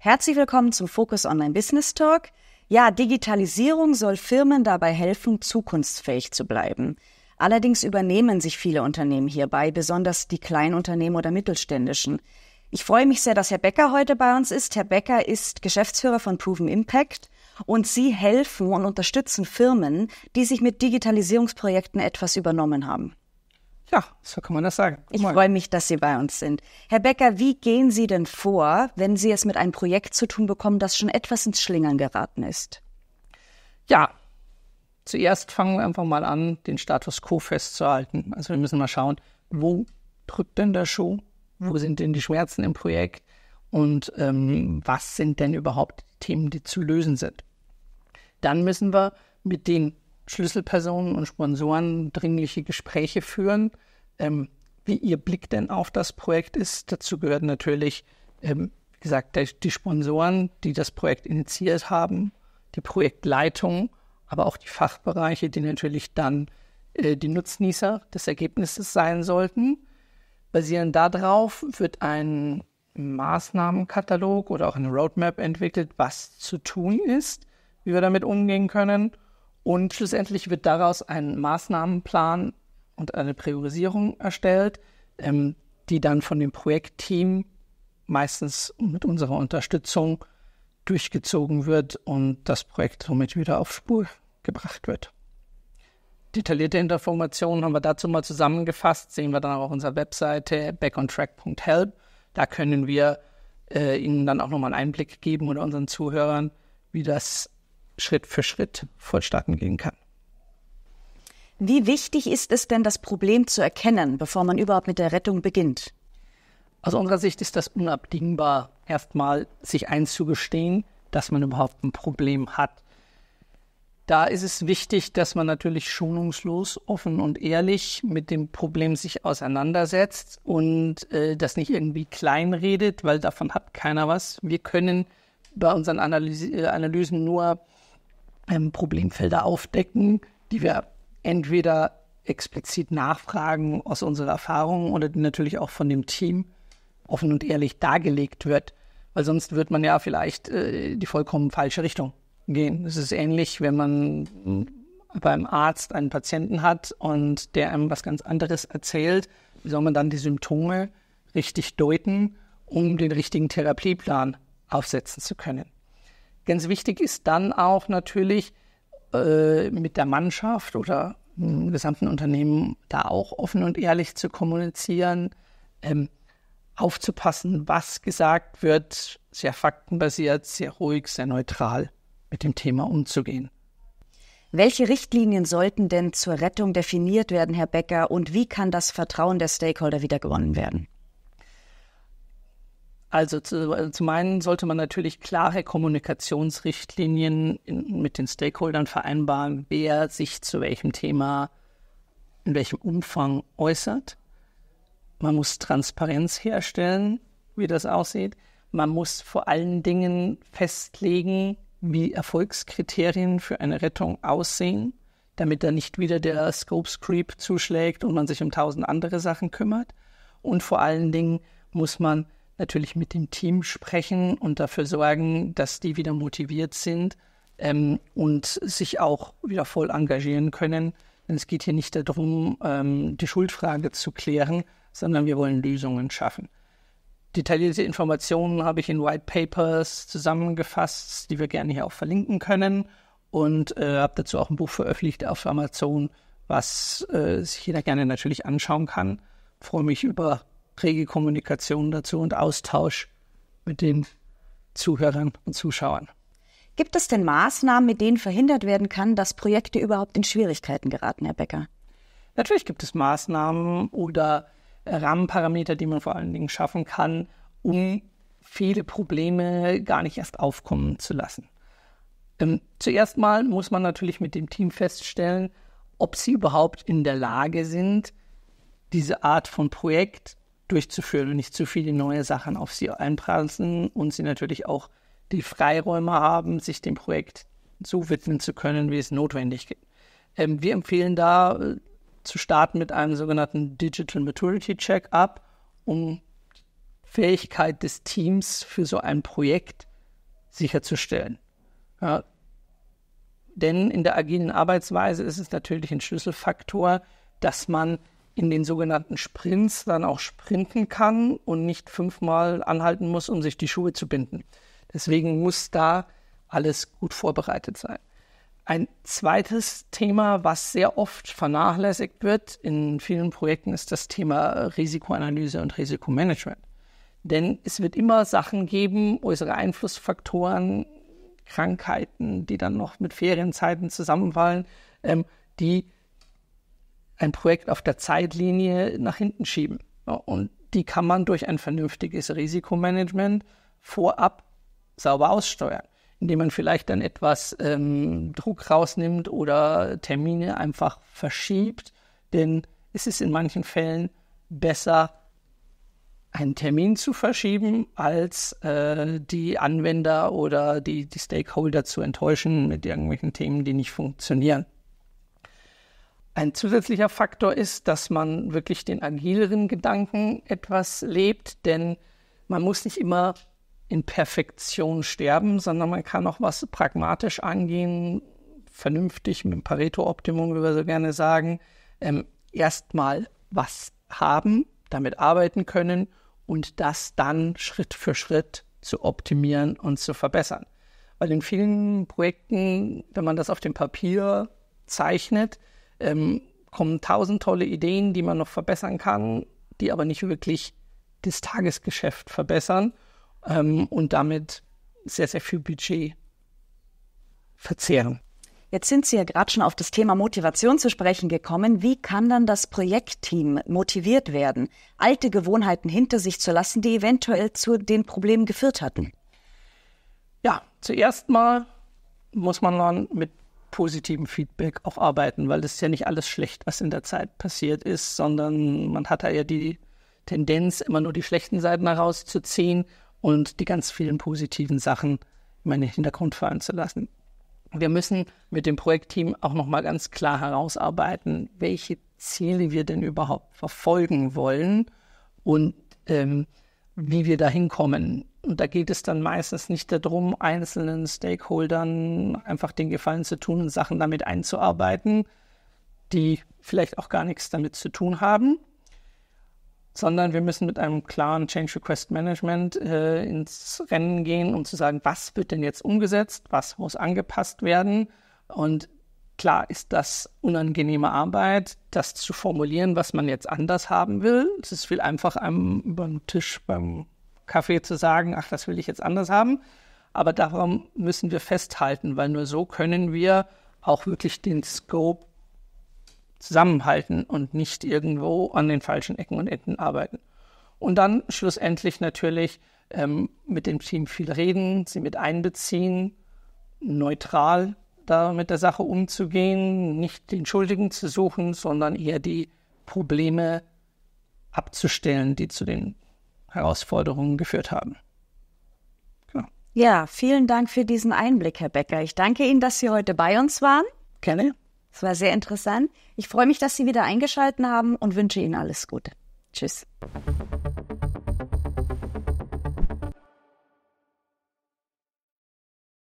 Herzlich willkommen zum Focus Online Business Talk. Ja, Digitalisierung soll Firmen dabei helfen, zukunftsfähig zu bleiben. Allerdings übernehmen sich viele Unternehmen hierbei, besonders die kleinen Unternehmen oder mittelständischen. Ich freue mich sehr, dass Herr Becker heute bei uns ist. Herr Becker ist Geschäftsführer von Proven Impact und Sie helfen und unterstützen Firmen, die sich mit Digitalisierungsprojekten etwas übernommen haben. Ja, so kann man das sagen. ich freue mich, dass Sie bei uns sind. Herr Becker, wie gehen Sie denn vor, wenn Sie es mit einem Projekt zu tun bekommen, das schon etwas ins Schlingern geraten ist? Ja, zuerst fangen wir einfach mal an, den Status quo festzuhalten. Also wir müssen mal schauen, wo drückt denn der Schuh? Wo sind denn die Schmerzen im Projekt? Und ähm, was sind denn überhaupt Themen, die zu lösen sind? Dann müssen wir mit den Schlüsselpersonen und Sponsoren dringliche Gespräche führen, ähm, wie Ihr Blick denn auf das Projekt ist. Dazu gehört natürlich, ähm, wie gesagt, der, die Sponsoren, die das Projekt initiiert haben, die Projektleitung, aber auch die Fachbereiche, die natürlich dann äh, die Nutznießer des Ergebnisses sein sollten. Basierend darauf wird ein Maßnahmenkatalog oder auch eine Roadmap entwickelt, was zu tun ist, wie wir damit umgehen können und schlussendlich wird daraus ein Maßnahmenplan und eine Priorisierung erstellt, ähm, die dann von dem Projektteam meistens mit unserer Unterstützung durchgezogen wird und das Projekt somit wieder auf Spur gebracht wird. Detaillierte Informationen haben wir dazu mal zusammengefasst, sehen wir dann auch auf unserer Webseite backontrack.help. Da können wir äh, Ihnen dann auch nochmal einen Einblick geben oder unseren Zuhörern, wie das Schritt für Schritt vonstatten gehen kann. Wie wichtig ist es denn, das Problem zu erkennen, bevor man überhaupt mit der Rettung beginnt? Aus unserer Sicht ist das unabdingbar, erstmal sich einzugestehen, dass man überhaupt ein Problem hat. Da ist es wichtig, dass man natürlich schonungslos, offen und ehrlich mit dem Problem sich auseinandersetzt und äh, das nicht irgendwie kleinredet, weil davon hat keiner was. Wir können bei unseren Analyse, äh, Analysen nur ähm, Problemfelder aufdecken, die wir entweder explizit nachfragen aus unserer Erfahrung oder die natürlich auch von dem Team offen und ehrlich dargelegt wird, weil sonst wird man ja vielleicht äh, die vollkommen falsche Richtung gehen. Es ist ähnlich, wenn man mhm. beim Arzt einen Patienten hat und der einem was ganz anderes erzählt, wie soll man dann die Symptome richtig deuten, um den richtigen Therapieplan aufsetzen zu können? Ganz wichtig ist dann auch natürlich äh, mit der Mannschaft oder im gesamten Unternehmen da auch offen und ehrlich zu kommunizieren, ähm, aufzupassen, was gesagt wird, sehr faktenbasiert, sehr ruhig, sehr neutral mit dem Thema umzugehen. Welche Richtlinien sollten denn zur Rettung definiert werden, Herr Becker, und wie kann das Vertrauen der Stakeholder wieder gewonnen werden? Also zu, äh, zum einen sollte man natürlich klare Kommunikationsrichtlinien in, mit den Stakeholdern vereinbaren, wer sich zu welchem Thema in welchem Umfang äußert. Man muss Transparenz herstellen, wie das aussieht. Man muss vor allen Dingen festlegen, wie Erfolgskriterien für eine Rettung aussehen, damit da nicht wieder der Scope Creep zuschlägt und man sich um tausend andere Sachen kümmert. Und vor allen Dingen muss man natürlich mit dem Team sprechen und dafür sorgen, dass die wieder motiviert sind ähm, und sich auch wieder voll engagieren können. Denn es geht hier nicht darum, ähm, die Schuldfrage zu klären, sondern wir wollen Lösungen schaffen. Detaillierte Informationen habe ich in White Papers zusammengefasst, die wir gerne hier auch verlinken können. Und äh, habe dazu auch ein Buch veröffentlicht auf Amazon, was äh, sich jeder gerne natürlich anschauen kann. Freue mich über rege Kommunikation dazu und Austausch mit den Zuhörern und Zuschauern. Gibt es denn Maßnahmen, mit denen verhindert werden kann, dass Projekte überhaupt in Schwierigkeiten geraten, Herr Becker? Natürlich gibt es Maßnahmen oder Rahmenparameter, die man vor allen Dingen schaffen kann, um viele Probleme gar nicht erst aufkommen zu lassen. Ähm, zuerst mal muss man natürlich mit dem Team feststellen, ob sie überhaupt in der Lage sind, diese Art von Projekt durchzuführen und nicht zu viele neue Sachen auf sie einprasseln und sie natürlich auch die Freiräume haben, sich dem Projekt so widmen zu können, wie es notwendig ist. Ähm, wir empfehlen da äh, zu starten mit einem sogenannten Digital Maturity Check-up, um Fähigkeit des Teams für so ein Projekt sicherzustellen. Ja. Denn in der agilen Arbeitsweise ist es natürlich ein Schlüsselfaktor, dass man in den sogenannten Sprints dann auch sprinten kann und nicht fünfmal anhalten muss, um sich die Schuhe zu binden. Deswegen muss da alles gut vorbereitet sein. Ein zweites Thema, was sehr oft vernachlässigt wird in vielen Projekten, ist das Thema Risikoanalyse und Risikomanagement. Denn es wird immer Sachen geben, äußere Einflussfaktoren, Krankheiten, die dann noch mit Ferienzeiten zusammenfallen, ähm, die ein Projekt auf der Zeitlinie nach hinten schieben. Und die kann man durch ein vernünftiges Risikomanagement vorab sauber aussteuern, indem man vielleicht dann etwas ähm, Druck rausnimmt oder Termine einfach verschiebt. Denn es ist in manchen Fällen besser, einen Termin zu verschieben, als äh, die Anwender oder die, die Stakeholder zu enttäuschen mit irgendwelchen Themen, die nicht funktionieren. Ein zusätzlicher Faktor ist, dass man wirklich den agileren Gedanken etwas lebt, denn man muss nicht immer in Perfektion sterben, sondern man kann auch was pragmatisch angehen, vernünftig mit dem Pareto-Optimum, wie wir so gerne sagen, ähm, erstmal was haben, damit arbeiten können und das dann Schritt für Schritt zu optimieren und zu verbessern. Weil in vielen Projekten, wenn man das auf dem Papier zeichnet, ähm, kommen tausend tolle Ideen, die man noch verbessern kann, die aber nicht wirklich das Tagesgeschäft verbessern ähm, und damit sehr, sehr viel Budget verzehren. Jetzt sind Sie ja gerade schon auf das Thema Motivation zu sprechen gekommen. Wie kann dann das Projektteam motiviert werden, alte Gewohnheiten hinter sich zu lassen, die eventuell zu den Problemen geführt hatten? Ja, zuerst mal muss man dann mit positivem Feedback auch arbeiten, weil es ist ja nicht alles schlecht, was in der Zeit passiert ist, sondern man hat da ja die Tendenz, immer nur die schlechten Seiten herauszuziehen und die ganz vielen positiven Sachen in den Hintergrund fallen zu lassen. Wir müssen mit dem Projektteam auch nochmal ganz klar herausarbeiten, welche Ziele wir denn überhaupt verfolgen wollen und ähm, wie wir da hinkommen. Und da geht es dann meistens nicht darum, einzelnen Stakeholdern einfach den Gefallen zu tun und Sachen damit einzuarbeiten, die vielleicht auch gar nichts damit zu tun haben, sondern wir müssen mit einem klaren Change Request Management äh, ins Rennen gehen, um zu sagen, was wird denn jetzt umgesetzt, was muss angepasst werden. Und Klar ist das unangenehme Arbeit, das zu formulieren, was man jetzt anders haben will. Es ist viel einfacher, einem über den Tisch beim Kaffee zu sagen, ach, das will ich jetzt anders haben. Aber darum müssen wir festhalten, weil nur so können wir auch wirklich den Scope zusammenhalten und nicht irgendwo an den falschen Ecken und Enden arbeiten. Und dann schlussendlich natürlich ähm, mit dem Team viel reden, sie mit einbeziehen, neutral da mit der Sache umzugehen, nicht den Schuldigen zu suchen, sondern eher die Probleme abzustellen, die zu den Herausforderungen geführt haben. Genau. Ja, vielen Dank für diesen Einblick, Herr Becker. Ich danke Ihnen, dass Sie heute bei uns waren. Gerne. Es war sehr interessant. Ich freue mich, dass Sie wieder eingeschaltet haben und wünsche Ihnen alles Gute. Tschüss.